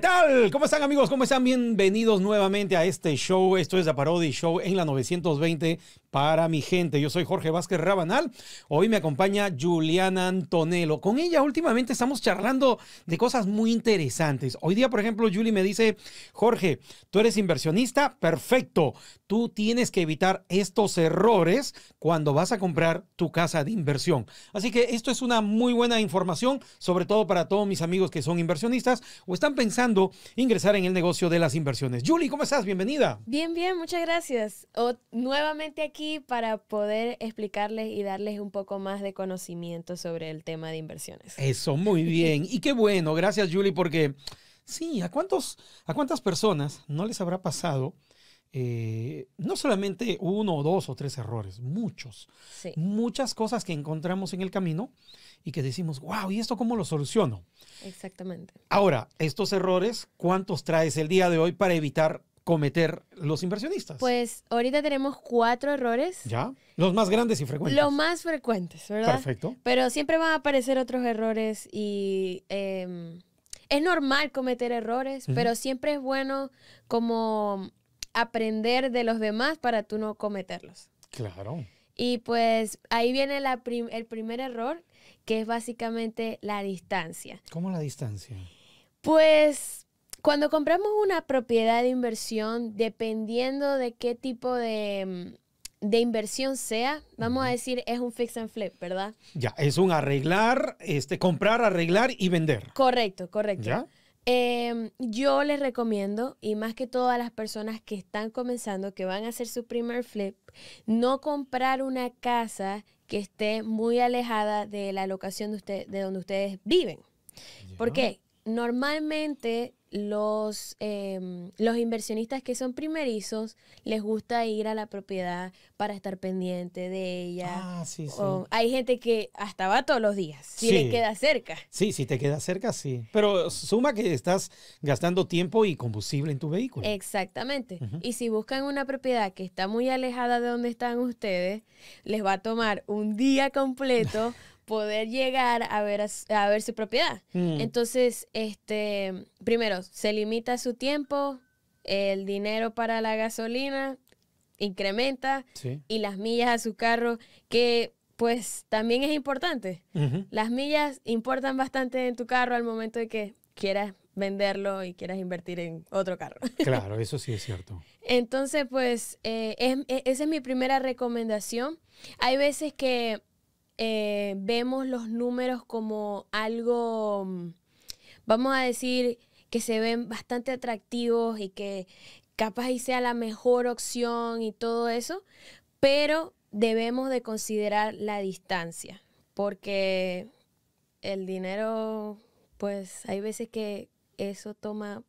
¿Qué tal? ¿Cómo están amigos? ¿Cómo están? Bienvenidos nuevamente a este show. Esto es la Parody Show en la 920 para mi gente. Yo soy Jorge Vázquez Rabanal. Hoy me acompaña Juliana Antonello. Con ella últimamente estamos charlando de cosas muy interesantes. Hoy día, por ejemplo, Julie me dice, Jorge, tú eres inversionista, perfecto. Tú tienes que evitar estos errores cuando vas a comprar tu casa de inversión. Así que esto es una muy buena información, sobre todo para todos mis amigos que son inversionistas o están pensando ingresar en el negocio de las inversiones. Julie, ¿cómo estás? Bienvenida. Bien, bien, muchas gracias. nuevamente aquí para poder explicarles y darles un poco más de conocimiento sobre el tema de inversiones. Eso, muy bien. y qué bueno, gracias Julie, porque sí, ¿a, cuántos, a cuántas personas no les habrá pasado? Eh, no solamente uno o dos o tres errores, muchos. Muchas cosas que encontramos en el camino y que decimos, wow, ¿y esto cómo lo soluciono? Exactamente. Ahora, estos errores, ¿cuántos traes el día de hoy para evitar cometer los inversionistas? Pues ahorita tenemos cuatro errores. ¿Ya? Los más grandes y frecuentes. Los más frecuentes, ¿verdad? Perfecto. Pero siempre van a aparecer otros errores y em, es normal cometer errores, pero siempre es bueno como aprender de los demás para tú no cometerlos. Claro. Y pues ahí viene el primer error, que es básicamente la distancia. ¿Cómo la distancia? Pues cuando compramos una propiedad de inversión, dependiendo de qué tipo de, mm, inversión sea, vamos a decir, es un fix and flip, ¿verdad? Ya, es un arreglar, este, comprar, arreglar y vender. Correcto, correcto. Em, yo les recomiendo, y más que todas las personas que están comenzando, que van a hacer su primer flip, no comprar una casa que esté muy alejada de la locación de, usted, de donde ustedes viven. porque ¿Por qué? Normalmente los, em, los inversionistas que son primerizos les gusta ir a la propiedad para estar pendiente de ella. Ah, sí, sí. hay gente que hasta va todos los días, si le queda cerca. Sí, si te queda cerca, sí. Pero suma que estás gastando tiempo y combustible en tu vehículo. Exactamente. Y si buscan una propiedad que está muy alejada de donde están ustedes, les va a tomar un día completo poder llegar a ver, a, ver su propiedad. Mm. Entonces, este, primero, se limita su tiempo, el dinero para la gasolina incrementa y las millas a su carro, que pues también es importante. Las millas importan bastante en tu carro al momento de que quieras venderlo y quieras invertir en otro carro. Claro, eso sí es cierto. Entonces, pues, eh, e, esa es mi primera recomendación. Hay veces que eh, vemos los números como algo, mm, vamos a decir, que se ven bastante atractivos y que capaz y sea la mejor opción y todo eso, pero debemos de considerar la distancia, porque el dinero, pues hay veces que eso toma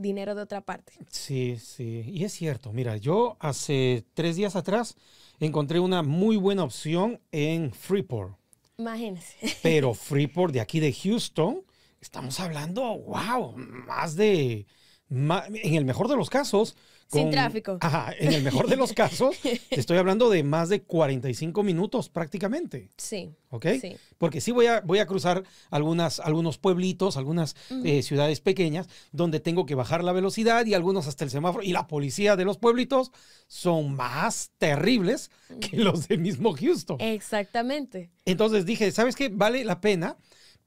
dinero de otra parte. Sí, sí, y es cierto. Mira, yo hace tres días atrás encontré una muy buena opción en Freeport. Imagínense. Pero Freeport de aquí de Houston, estamos hablando, wow, más de, en el mejor de los casos, sin tráfico. Ajá, en el mejor de los casos, estoy hablando de más de 45 minutos prácticamente. Sí. ¿Ok? Sí. Porque sí voy a, voy a cruzar algunas, algunos pueblitos, algunas eh, ciudades pequeñas donde tengo que bajar la velocidad y algunos hasta el semáforo. Y la policía de los pueblitos son más terribles que los del mismo Houston. Exactamente. Entonces dije, ¿sabes qué? Vale la pena,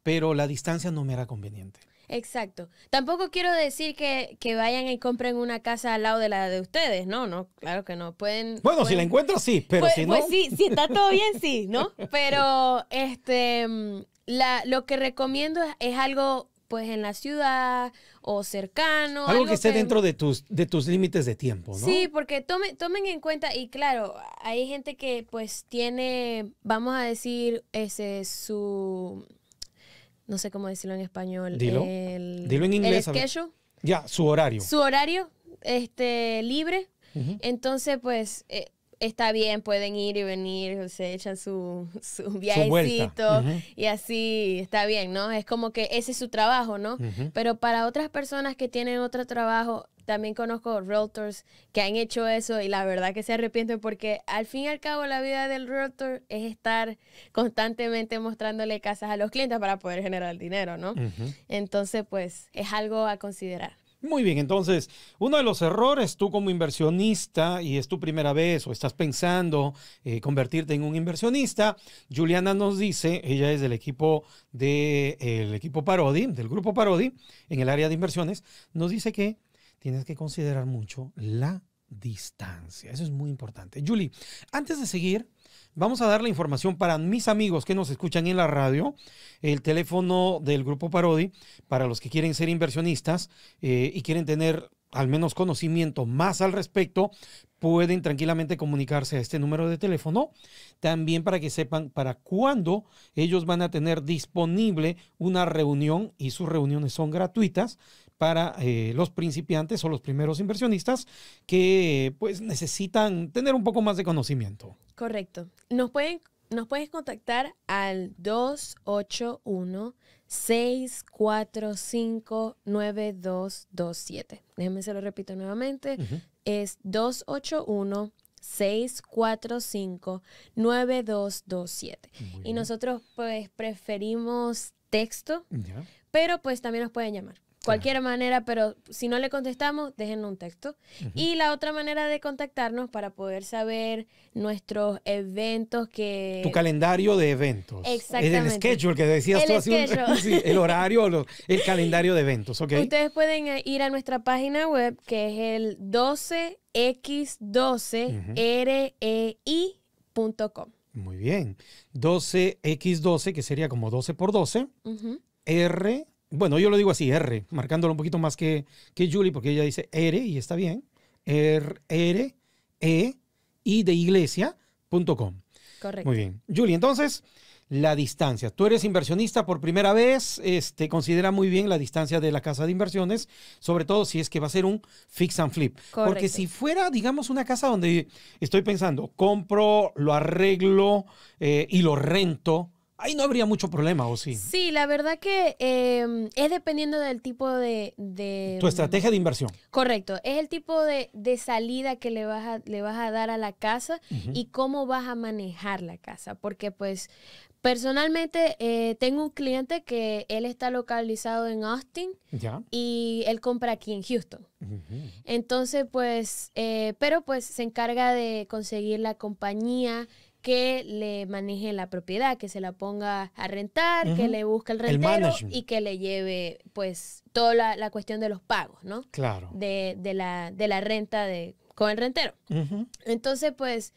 pero la distancia no me era conveniente. Exacto. Tampoco quiero decir que, que, vayan y compren una casa al lado de la de ustedes. No, no, claro que no. Pueden. Bueno, si la encuentro, sí, pero pues, si pues no. Pues sí, si está todo bien, sí, ¿no? Pero este la, lo que recomiendo es, algo pues en la ciudad o cercano. Algo, que esté dentro de tus, de tus límites de tiempo, ¿no? Sí, porque tome, tomen en cuenta, y claro, hay gente que pues tiene, vamos a decir, ese su no sé cómo decirlo en español. Dilo, en inglés. El schedule. Ya, su horario. Su horario este, libre. Entonces, pues, eh, está bien, pueden ir y venir, se echan su, su viajecito y así está bien, ¿no? Es como que ese es su trabajo, ¿no? Pero para otras personas que tienen otro trabajo, también conozco realtors que han hecho eso y la verdad que se arrepienten porque al fin y al cabo la vida del realtor es estar constantemente mostrándole casas a los clientes para poder generar dinero, ¿no? Entonces, pues es algo a considerar. Muy bien, entonces, uno de los errores tú como inversionista, y es tu primera vez o estás pensando eh, convertirte en un inversionista, Juliana nos dice, ella es del equipo de, el equipo Parodi, del grupo Parodi, en el área de inversiones, nos dice que tienes que considerar mucho la distancia. Eso es muy importante. Julie, antes de seguir, vamos a dar la información para mis amigos que nos escuchan en la radio, el teléfono del grupo Parodi, para los que quieren ser inversionistas eh, y quieren tener al menos conocimiento más al respecto, pueden tranquilamente comunicarse a este número de teléfono, también para que sepan para cuándo ellos van a tener disponible una reunión y sus reuniones son gratuitas para eh, los principiantes o los primeros inversionistas que pues necesitan tener un poco más de conocimiento. Correcto. Nos pueden nos puedes contactar al 281 645 9227. Déjenme se lo repito nuevamente. Es 281 645 9227. Y nosotros pues preferimos texto, pero pues también nos pueden llamar cualquier manera, pero si no le contestamos, déjenos un texto. Y la otra manera de contactarnos para poder saber nuestros eventos que... Tu calendario de eventos. Exactamente. El schedule que decías tú hace un... sí, el horario, el calendario de eventos, okay Ustedes pueden eh, ir a nuestra página web que es el 12x12rei.com. Muy bien. 12x12, que sería como 12 por 12, R bueno, yo lo digo así, R, marcándolo un poquito más que, que Julie, porque ella dice R y está bien, R, R, E, I de iglesia.com. Correcto. Muy bien. Julie, entonces, la distancia. Tú eres inversionista por primera vez, este, considera muy bien la distancia de la casa de inversiones, sobre todo si es que va a ser un fix and flip. Correcto. Porque si fuera, digamos, una casa donde estoy pensando, compro, lo arreglo eh, y lo rento, ahí no habría mucho problema, ¿o sí? Sí, la verdad que em, es dependiendo del tipo de, Tu estrategia de inversión. Correcto, es el tipo de, salida que le vas, a, le vas a dar a la casa y cómo vas a manejar la casa, porque pues Personalmente, eh, tengo un cliente que él está localizado en Austin y él compra aquí en Houston. Entonces, pues, eh, pero pues se encarga de conseguir la compañía que le maneje la propiedad, que se la ponga a rentar, que le busque el rentero y que le lleve pues toda la, cuestión de los pagos, ¿no? Claro. De, de, la, de la renta de, con el rentero. Entonces, pues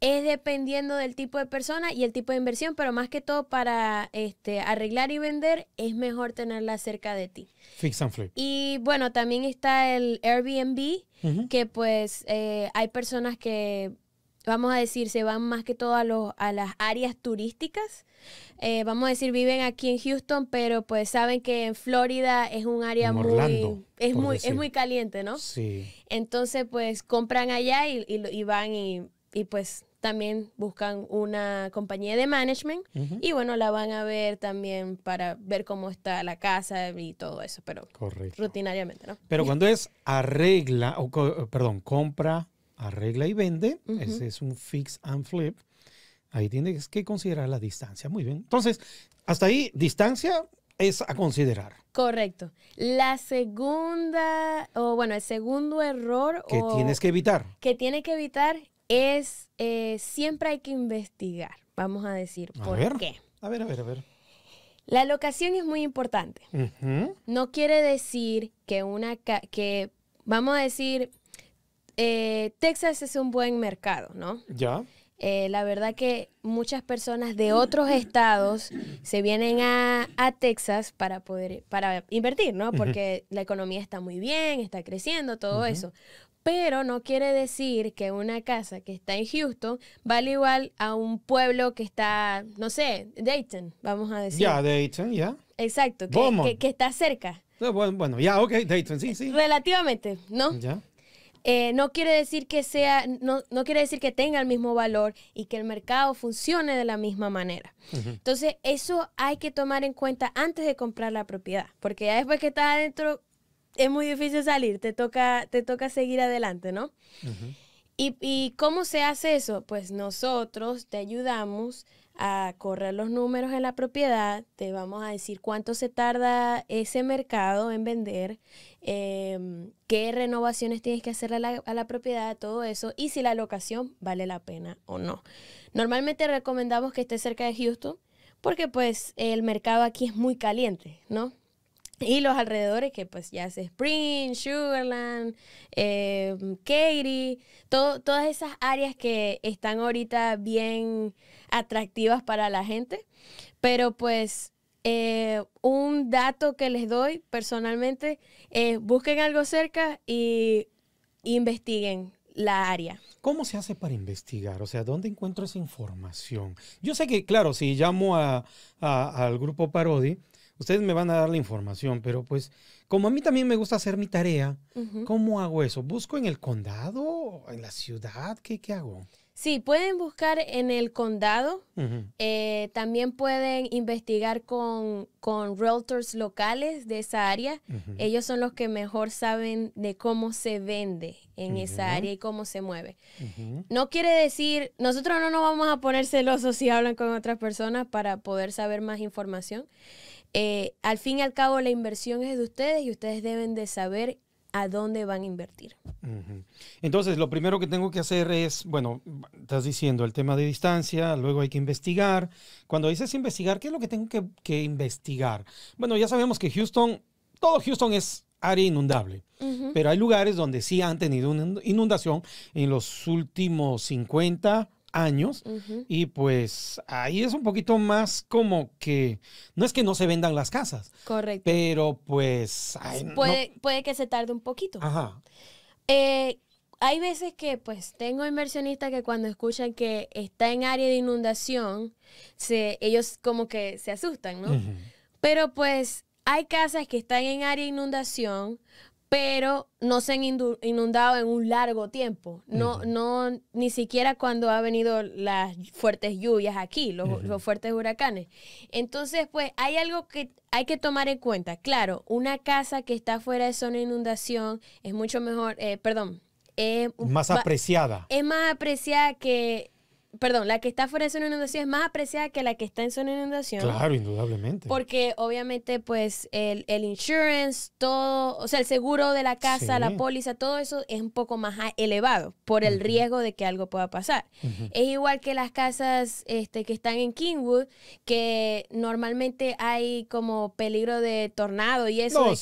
es dependiendo del tipo de persona y el tipo de inversión, pero más que todo para este, arreglar y vender es mejor tenerla cerca de ti. Fix and flip. Y bueno, también está el Airbnb, que pues eh, hay personas que vamos a decir, se van más que todo a, los, a las áreas turísticas. Eh, vamos a decir, viven aquí en Houston, pero pues saben que en Florida es un área muy, es muy, es muy caliente, ¿no? Sí. Entonces, pues compran allá y, y, van y, y, pues también buscan una compañía de management y bueno, la van a ver también para ver cómo está la casa y todo eso, pero rutinariamente, ¿no? Pero cuando es arregla, o, perdón, compra arregla y vende. Ese es un fix and flip. Ahí tienes que considerar la distancia. Muy bien. Entonces, hasta ahí, distancia es a considerar. Correcto. La segunda, o bueno, el segundo error. Que tienes que evitar. Que tienes que evitar es eh, siempre hay que investigar, vamos a decir. ¿Por qué? A ver, a ver, a ver. La locación es muy importante. No quiere decir que una, que vamos a decir, eh, Texas es un buen mercado, ¿no? Ya. Eh, la verdad que muchas personas de otros estados se vienen a, Texas para poder para invertir, ¿no? Porque la economía está muy bien, está creciendo, todo eso. Pero no quiere decir que una casa que está en Houston vale igual a un pueblo que está, no sé, Dayton, vamos a decir. Ya, Dayton, ya. Exacto, que, que, está cerca. bueno, ya, ok, Dayton, sí, sí. Relativamente, ¿no? Ya. Eh, no quiere decir que sea, no, no, quiere decir que tenga el mismo valor y que el mercado funcione de la misma manera. Entonces, eso hay que tomar en cuenta antes de comprar la propiedad, porque ya después que está adentro es muy difícil salir, te toca, te toca seguir adelante, ¿no? ¿Y, ¿Y cómo se hace eso? Pues nosotros te ayudamos a correr los números en la propiedad, te vamos a decir cuánto se tarda ese mercado en vender, em, qué renovaciones tienes que hacer a la, a la, propiedad, todo eso, y si la locación vale la pena o no. Normalmente recomendamos que esté cerca de Houston, porque pues el mercado aquí es muy caliente, ¿no? Y los alrededores, que pues ya es Spring, Sugarland, eh, Katy, todas esas áreas que están ahorita bien atractivas para la gente. Pero pues eh, un dato que les doy personalmente, es busquen algo cerca y investiguen la área. ¿Cómo se hace para investigar? O sea, ¿dónde encuentro esa información? Yo sé que, claro, si llamo a, al grupo Parodi, ustedes me van a dar la información, pero pues como a mí también me gusta hacer mi tarea, ¿cómo hago eso? ¿Busco en el condado, en la ciudad? ¿Qué, hago? Sí, pueden buscar en el condado. Eh, también pueden investigar con, con, realtors locales de esa área. Ellos son los que mejor saben de cómo se vende en esa área y cómo se mueve. No quiere decir, nosotros no nos vamos a poner celosos si hablan con otras personas para poder saber más información. Eh, al fin y al cabo la inversión es de ustedes y ustedes deben de saber a dónde van a invertir. Entonces, lo primero que tengo que hacer es, bueno, estás diciendo el tema de distancia, luego hay que investigar. Cuando dices investigar, ¿qué es lo que tengo que, investigar? Bueno, ya sabemos que Houston, todo Houston es área inundable, pero hay lugares donde sí han tenido una inundación en los últimos 50, años. Y pues ahí es un poquito más como que, no es que no se vendan las casas. Correcto. Pero pues... puede, que se tarde un poquito. Ajá. Eh, hay veces que pues tengo inversionistas que cuando escuchan que está en área de inundación, se, ellos como que se asustan, ¿no? Pero pues hay casas que están en área de inundación, pero no se han inundado en un largo tiempo. No, no, ni siquiera cuando ha venido las fuertes lluvias aquí, los, fuertes huracanes. Entonces, pues, hay algo que hay que tomar en cuenta. Claro, una casa que está fuera de zona de inundación es mucho mejor, eh, perdón, es eh, más apreciada. Es más apreciada que perdón, la que está fuera de zona inundación es más apreciada que la que está en zona inundación. Claro, indudablemente. Porque obviamente, pues, el, el insurance, todo, o sea, el seguro de la casa, la póliza, todo eso es un poco más elevado por el riesgo de que algo pueda pasar. Es igual que las casas este, que están en Kingwood, que normalmente hay como peligro de tornado y eso, de que,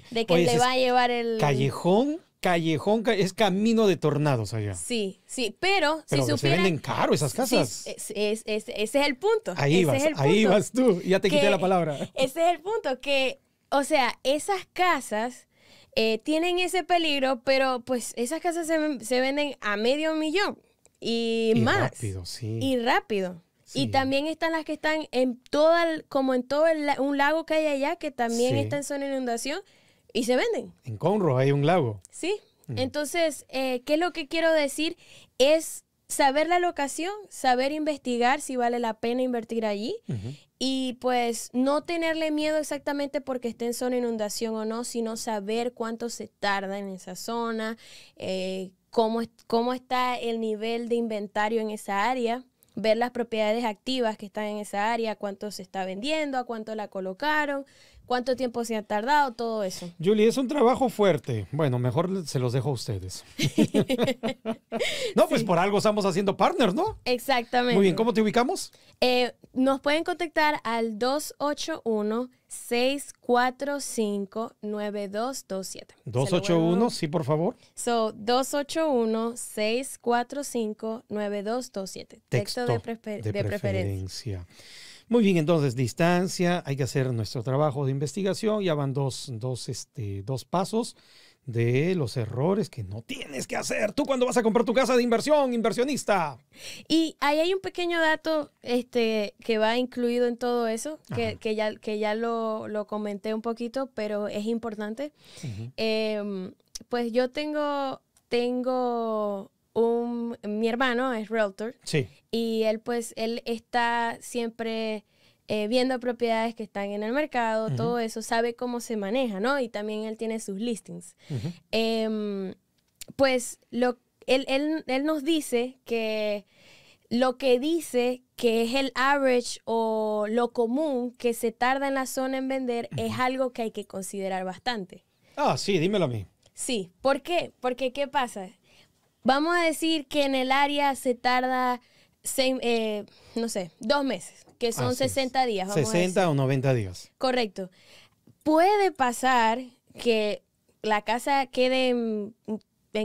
sí. de que le va a llevar el... Callejón callejón, es camino de tornados allá. Sí, sí, pero, si supieran, Se venden caro esas casas. ese es el punto. Ahí vas, ahí vas tú, ya te quité la palabra. Ese es el punto, que, o sea, esas casas eh, tienen ese peligro, pero pues esas casas se, venden a medio millón y, más. y Rápido, sí. Y rápido. Y también están las que están en toda, como en todo el, un lago que hay allá, que también está en zona de inundación y se venden. En Conro hay un lago. Sí. Entonces, eh, ¿qué es lo que quiero decir? Es saber la locación, saber investigar si vale la pena invertir allí y pues no tenerle miedo exactamente porque esté en zona inundación o no, sino saber cuánto se tarda en esa zona, eh, cómo, cómo está el nivel de inventario en esa área ver las propiedades activas que están en esa área, cuánto se está vendiendo, a cuánto la colocaron, cuánto tiempo se ha tardado, todo eso. Julie, es un trabajo fuerte. Bueno, mejor se los dejo a ustedes. no, pues por algo estamos haciendo partners, ¿no? Exactamente. Muy bien, ¿cómo te ubicamos? Eh, nos pueden contactar al 281 645-9227. 281, sí, por favor. So, 281-645-9227. Texto, de, de, preferencia. Muy bien, entonces, distancia, hay que hacer nuestro trabajo de investigación. Ya van dos, dos, este, dos pasos de los errores que no tienes que hacer tú cuando vas a comprar tu casa de inversión, inversionista. Y ahí hay un pequeño dato este, que va incluido en todo eso, que, ya, que ya lo, comenté un poquito, pero es importante. Em, pues yo tengo, tengo un, mi hermano es realtor. Sí. Y él pues, él está siempre eh, viendo propiedades que están en el mercado, todo eso, sabe cómo se maneja, ¿no? Y también él tiene sus listings. Em, pues lo, él, él nos dice que lo que dice que es el average o lo común que se tarda en la zona en vender es algo que hay que considerar bastante. Ah, sí, dímelo a mí. Sí, ¿por qué? Porque ¿qué pasa? Vamos a decir que en el área se tarda eh, no sé, dos meses, que son 60 días. 60 o 90 días. Correcto. Puede pasar que la casa quede en,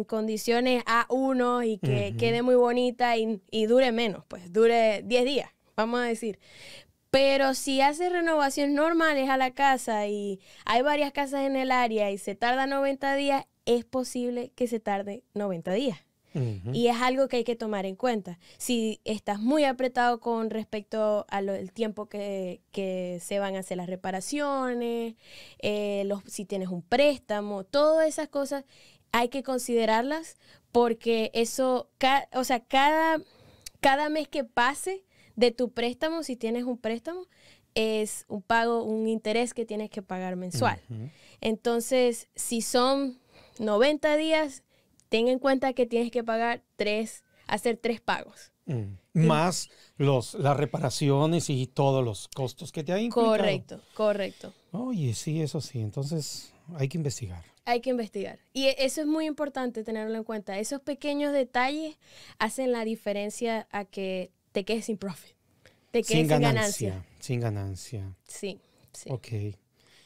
condiciones A1 y que quede muy bonita y, y dure menos, pues dure 10 días, vamos a decir. Pero si hace renovaciones normales a la casa y hay varias casas en el área y se tarda 90 días, es posible que se tarde 90 días. Y es algo que hay que tomar en cuenta. Si estás muy apretado con respecto al tiempo que, se van a hacer las reparaciones, eh, los, si tienes un préstamo, todas esas cosas hay que considerarlas porque eso, o sea, cada, cada mes que pase de tu préstamo, si tienes un préstamo, es un pago, un interés que tienes que pagar mensual. Entonces, si son 90 días, ten en cuenta que tienes que pagar tres, hacer tres pagos. Mm. Más los, las reparaciones y todos los costos que te hay implicado. Correcto, correcto. Oye, sí, eso sí. Entonces hay que investigar. Hay que investigar. Y e, eso es muy importante tenerlo en cuenta. Esos pequeños detalles hacen la diferencia a que te quedes sin profit. Te quedes sin ganancia. Sin ganancia. Sí, sí. Ok.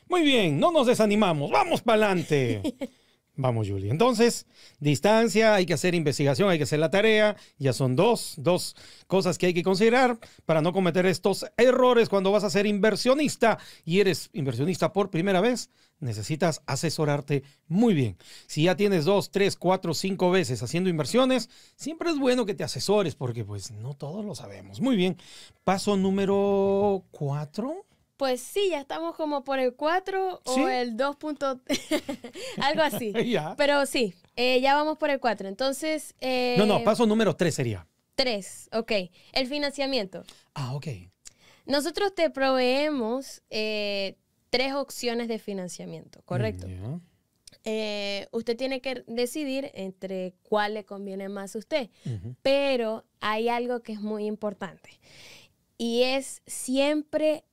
Muy bien, no nos desanimamos. Vamos para adelante. Vamos, Julie. Entonces, distancia, hay que hacer investigación, hay que hacer la tarea. Ya son dos, dos cosas que hay que considerar para no cometer estos errores cuando vas a ser inversionista y eres inversionista por primera vez. Necesitas asesorarte muy bien. Si ya tienes dos, tres, cuatro, cinco veces haciendo inversiones, siempre es bueno que te asesores porque pues no todos lo sabemos. Muy bien. Paso número cuatro. Pues sí, ya estamos como por el 4 o el 2. algo así. Pero sí, eh, ya vamos por el 4. Entonces. Eh, no, no, paso número 3 sería. 3, ok. El financiamiento. Ah, ok. Nosotros te proveemos eh, tres opciones de financiamiento, ¿correcto? usted tiene que decidir entre cuál le conviene más a usted. Pero hay algo que es muy importante y es siempre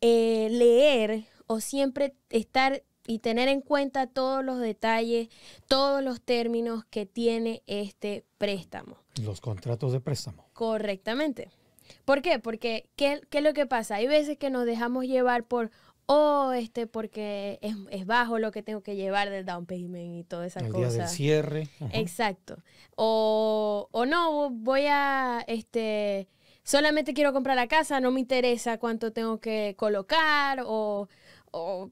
eh, leer o siempre estar y tener en cuenta todos los detalles, todos los términos que tiene este préstamo. Los contratos de préstamo. Correctamente. ¿Por qué? Porque, ¿qué, ¿qué, es lo que pasa? Hay veces que nos dejamos llevar por, oh, este, porque es, bajo lo que tengo que llevar del down payment y toda esa El cierre. Exacto. O, o no, voy a, este, solamente quiero comprar la casa, no me interesa cuánto tengo que colocar o,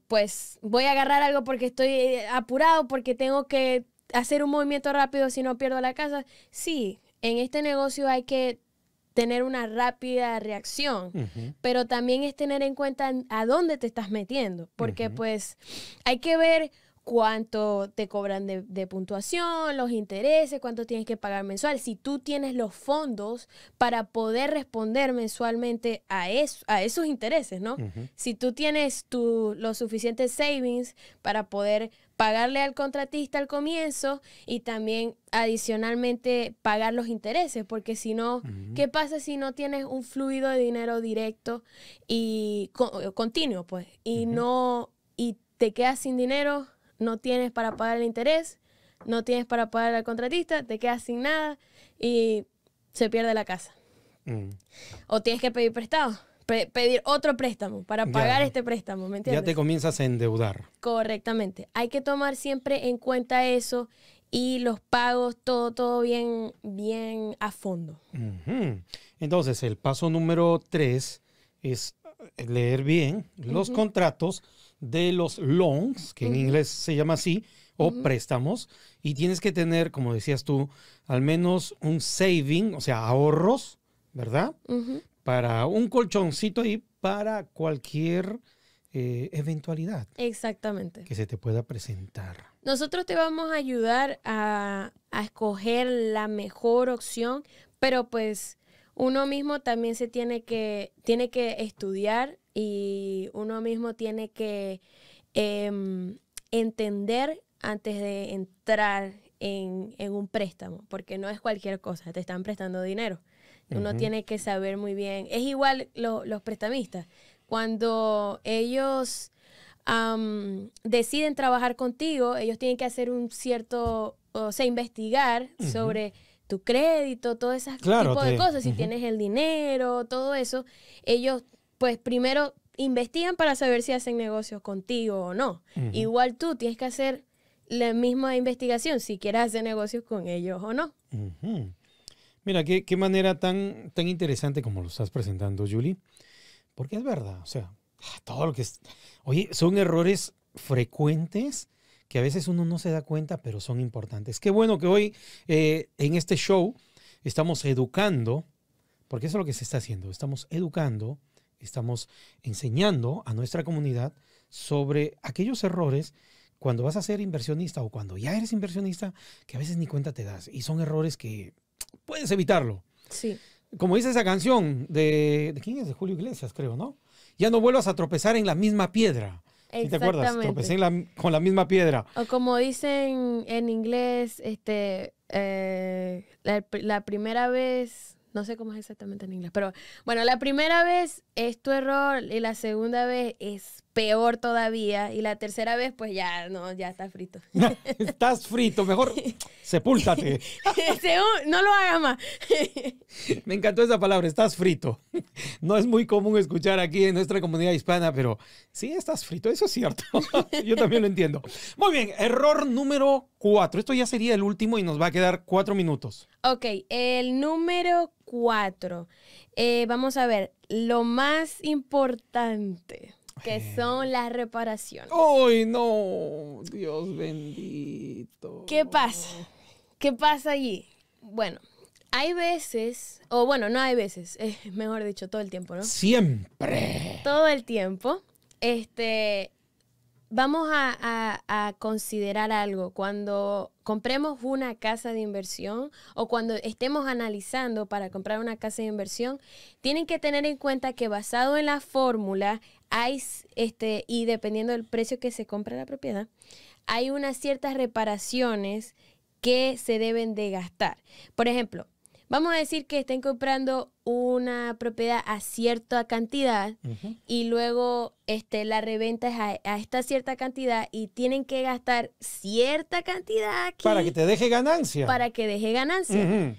pues voy a agarrar algo porque estoy eh, apurado, porque tengo que hacer un movimiento rápido si no pierdo la casa. Sí, en este negocio hay que tener una rápida reacción, pero también es tener en cuenta a dónde te estás metiendo, porque pues hay que ver cuánto te cobran de, de, puntuación, los intereses, cuánto tienes que pagar mensual, si tú tienes los fondos para poder responder mensualmente a, a esos intereses, ¿no? Si tú tienes tu, los suficientes savings para poder pagarle al contratista al comienzo y también adicionalmente pagar los intereses, porque si no, ¿qué pasa si no tienes un fluido de dinero directo y eh, continuo, pues? Y no, y te quedas sin dinero no tienes para pagar el interés, no tienes para pagar al contratista, te quedas sin nada y se pierde la casa. Mm. O tienes que pedir prestado, pedir otro préstamo para pagar este préstamo, ¿me entiendes? Ya te comienzas a endeudar. Correctamente. Hay que tomar siempre en cuenta eso y los pagos, todo, todo bien, bien a fondo. Entonces, el paso número tres es eh, leer bien los contratos de los loans, que en inglés se llama así, o préstamos, y tienes que tener, como decías tú, al menos un saving, o sea, ahorros, ¿verdad? Para un colchoncito y para cualquier eh, eventualidad. Exactamente. Que se te pueda presentar. Nosotros te vamos a ayudar a escoger la mejor opción, pero pues uno mismo también se tiene que, tiene que estudiar y uno mismo tiene que em, entender antes de entrar en, un préstamo, porque no es cualquier cosa, te están prestando dinero. Uno tiene que saber muy bien. Es igual los prestamistas. Cuando ellos deciden trabajar contigo, ellos tienen que hacer un cierto, o sea, investigar sobre tu crédito, todo ese tipo de cosas, si tienes el dinero, todo eso, ellos pues primero investigan para saber si hacen negocios contigo o no. Igual tú tienes que hacer la misma investigación si quieres hacer negocios con ellos o no. Mira, qué, qué, manera tan, tan interesante como lo estás presentando, Julie, porque es verdad, o sea, todo lo que... Es... Oye, son errores frecuentes que a veces uno no se da cuenta, pero son importantes. Qué bueno que hoy eh, en este show estamos educando, porque eso es lo que se está haciendo, estamos educando, estamos enseñando a nuestra comunidad sobre aquellos errores cuando vas a ser inversionista o cuando ya eres inversionista, que a veces ni cuenta te das. Y son errores que puedes evitarlo. Sí. Como dice esa canción de, ¿de quién es? De Julio Iglesias, creo, ¿no? Ya no vuelvas a tropezar en la misma piedra te acuerdas? Tropecé con la misma piedra. O como dicen en inglés, este, eh, la, primera vez, no sé cómo es exactamente en inglés, pero bueno, la primera vez es tu error y la segunda vez es peor todavía. Y la tercera vez, pues ya, no, ya estás frito. estás frito, mejor sepúltate. no lo hagas más. Me encantó esa palabra, estás frito. No es muy común escuchar aquí en nuestra comunidad hispana, pero sí, estás frito, eso es cierto. Yo también lo entiendo. Muy bien, error número cuatro. Esto ya sería el último y nos va a quedar cuatro minutos. Ok, el número cuatro. Eh, vamos a ver, lo más importante que son las reparaciones. ¡Ay, no! Dios bendito. ¿Qué pasa? ¿Qué pasa allí? Bueno, hay veces, o bueno, no hay veces, mejor dicho, todo el tiempo, ¿no? Siempre. Todo el tiempo. Este, vamos a, considerar algo cuando compremos una casa de inversión o cuando estemos analizando para comprar una casa de inversión, tienen que tener en cuenta que basado en la fórmula hay, este, y dependiendo del precio que se compra la propiedad, hay unas ciertas reparaciones que se deben de gastar. Por ejemplo, vamos a decir que estén comprando una propiedad a cierta cantidad y luego este, la reventa es a, esta cierta cantidad y tienen que gastar cierta cantidad Para que te deje ganancia. Para que deje ganancia.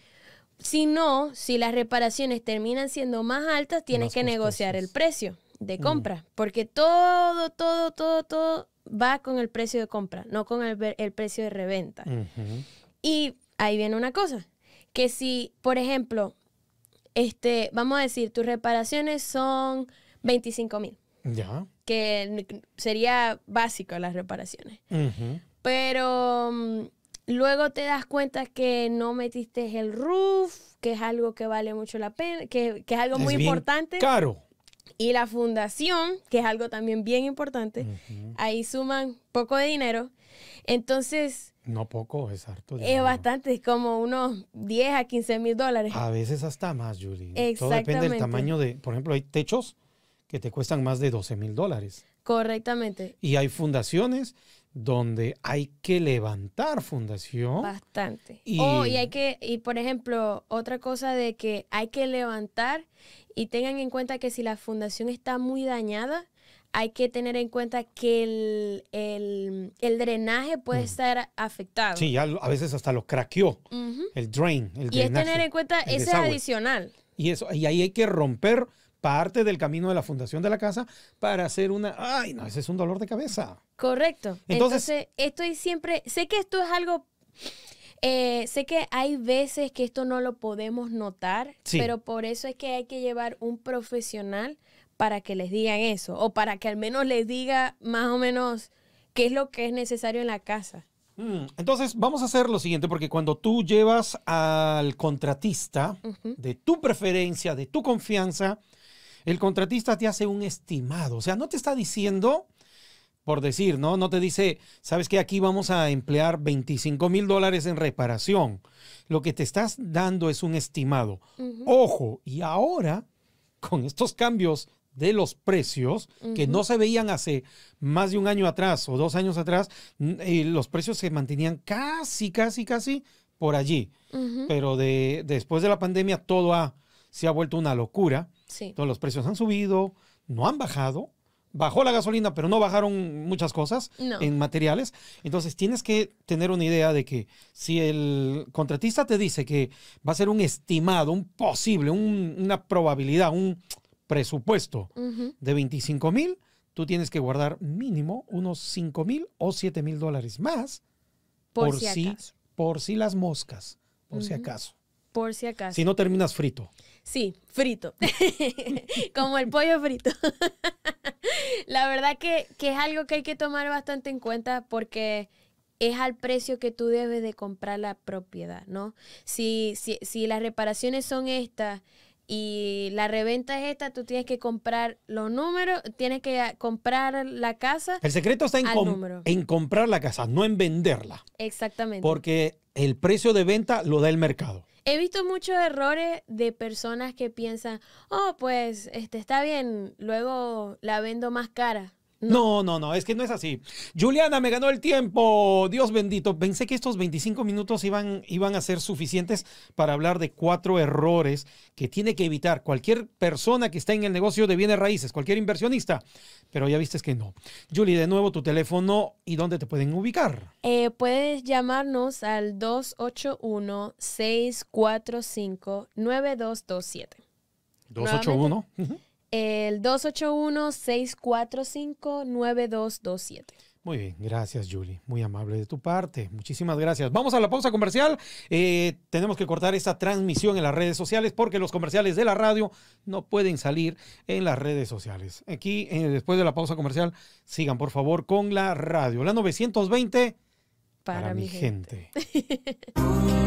Si no, si las reparaciones terminan siendo más altas, tienes que negociar el precio de mm. compra, porque todo, todo, todo, todo va con el precio de compra, no con el, el precio de reventa. Y ahí viene una cosa, que si, por ejemplo, este, vamos a decir, tus reparaciones son 25 mil. Que sería básico las reparaciones. Pero mm, luego te das cuenta que no metiste el roof, que es algo que vale mucho la pena, que, es algo muy importante. Caro. Y la fundación, que es algo también bien importante, ahí suman poco de dinero. Entonces... No poco, es Es bastante, como unos 10 a 15 mil dólares. A veces hasta más, Julie. Todo depende del tamaño de, por ejemplo, hay techos que te cuestan más de 12 mil dólares. Correctamente. Y hay fundaciones donde hay que levantar fundación. Bastante. Oh, y, hay que, y por ejemplo, otra cosa de que hay que levantar y tengan en cuenta que si la fundación está muy dañada, hay que tener en cuenta que el, el, drenaje puede mm. estar afectado. Sí, a, a veces hasta lo craqueó, el drain, y drenaje. es tener en cuenta, ese es adicional. Y, eso, y ahí hay que romper parte del camino de la fundación de la casa para hacer una... ¡Ay, no! Ese es un dolor de cabeza. Correcto. Entonces, esto estoy siempre... Sé que esto es algo... Eh, sé que hay veces que esto no lo podemos notar, pero por eso es que hay que llevar un profesional para que les digan eso, o para que al menos les diga más o menos qué es lo que es necesario en la casa. Mm, entonces, vamos a hacer lo siguiente, porque cuando tú llevas al contratista de tu preferencia, de tu confianza, el contratista te hace un estimado, o sea, no te está diciendo, por decir, ¿no? No te dice, sabes que aquí vamos a emplear 25 mil dólares en reparación. Lo que te estás dando es un estimado. Ojo, y ahora, con estos cambios de los precios que no se veían hace más de un año atrás o dos años atrás, eh, los precios se mantenían casi, casi, casi por allí. Pero de, después de la pandemia todo se ha vuelto una locura. Entonces los precios han subido, no han bajado. Bajó la gasolina, pero no bajaron muchas cosas en materiales. Entonces tienes que tener una idea de que si el contratista te dice que va a ser un estimado, un posible, una probabilidad, un presupuesto de 25 mil, tú tienes que guardar mínimo unos 5 mil o 7 mil dólares más por, si, por si las moscas, por si acaso por si acaso. Si no terminas frito. Sí, frito, como el pollo frito. la verdad que, es algo que hay que tomar bastante en cuenta porque es al precio que tú debes de comprar la propiedad, ¿no? Si, si, las reparaciones son estas y la reventa es esta, tú tienes que comprar los números, tienes que comprar la casa. El secreto está en, en comprar la casa, no en venderla. Exactamente. Porque el precio de venta lo da el mercado. He visto muchos errores de personas que piensan, oh, pues este está bien, luego la vendo más cara. No. no, no, es que no es así. Juliana, me ganó el tiempo. Dios bendito. Pensé que estos 25 minutos iban, iban a ser suficientes para hablar de cuatro errores que tiene que evitar cualquier persona que está en el negocio de bienes raíces, cualquier inversionista. Pero ya viste que no. Juli, de nuevo tu teléfono y dónde te pueden ubicar. Eh, puedes llamarnos al 281-645-9227. 281 el 281-645-9227. Muy bien, gracias Julie, muy amable de tu parte, muchísimas gracias. Vamos a la pausa comercial, eh, tenemos que cortar esta transmisión en las redes sociales porque los comerciales de la radio no pueden salir en las redes sociales. Aquí, eh, después de la pausa comercial, sigan por favor con la radio, la 920 para, mi gente.